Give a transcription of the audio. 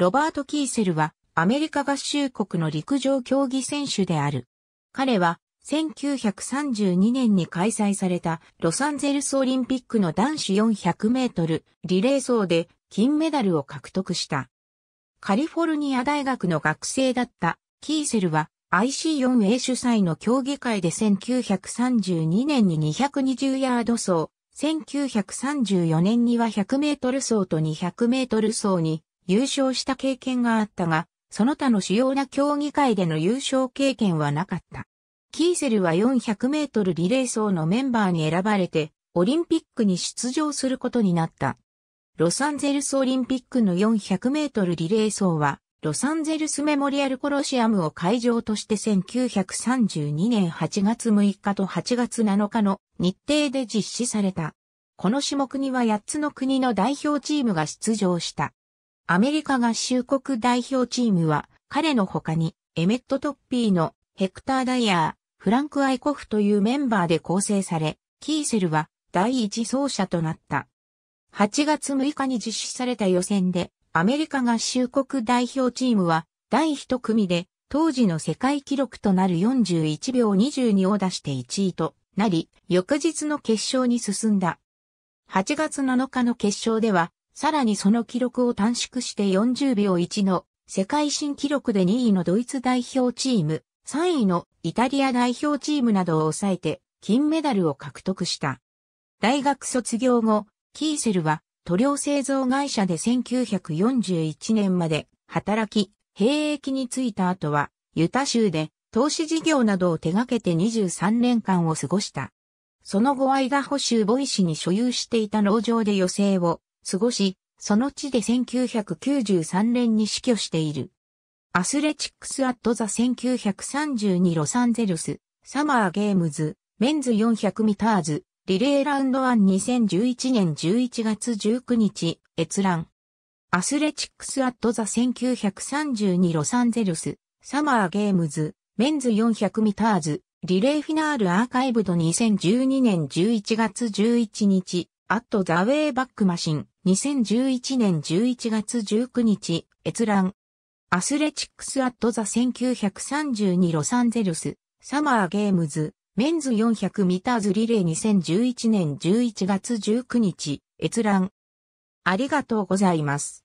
ロバート・キーセルはアメリカ合衆国の陸上競技選手である。彼は1932年に開催されたロサンゼルスオリンピックの男子400メートルリレー走で金メダルを獲得した。カリフォルニア大学の学生だったキーセルは IC4A 主催の競技会で1932年に220ヤード走、1934年には100メートル走と200メートル走に優勝した経験があったが、その他の主要な競技会での優勝経験はなかった。キーセルは400メートルリレー層のメンバーに選ばれて、オリンピックに出場することになった。ロサンゼルスオリンピックの400メートルリレー層は、ロサンゼルスメモリアルコロシアムを会場として1932年8月6日と8月7日の日程で実施された。この種目には8つの国の代表チームが出場した。アメリカ合衆国代表チームは、彼の他に、エメット・トッピーの、ヘクター・ダイヤー、フランク・アイコフというメンバーで構成され、キーセルは第一走者となった。8月6日に実施された予選で、アメリカ合衆国代表チームは、第一組で、当時の世界記録となる41秒22を出して1位となり、翌日の決勝に進んだ。8月7日の決勝では、さらにその記録を短縮して40秒1の世界新記録で2位のドイツ代表チーム、3位のイタリア代表チームなどを抑えて金メダルを獲得した。大学卒業後、キーセルは塗料製造会社で1941年まで働き、兵役に就いた後はユタ州で投資事業などを手掛けて23年間を過ごした。その後アイダホ州ボイシに所有していた農場で余生を過ごし、その地で1993年に死去している。アスレチックス・アット・ザ1932ロサンゼルス、サマー・ゲームズ、メンズ400ミターズ、リレーラウンド12011年11月19日、閲覧。アスレチックス・アット・ザ1932ロサンゼルス、サマー・ゲームズ、メンズ400ミターズ、リレーフィナールアーカイブド2012年11月11日、アット・ザ・ウェイ・バック・マシン、2011年11月19日、閲覧。アスレチックス・アット・ザ・1932ロサンゼルス、サマー・ゲームズ、メンズ400ミターズリレー2011年11月19日、閲覧。ありがとうございます。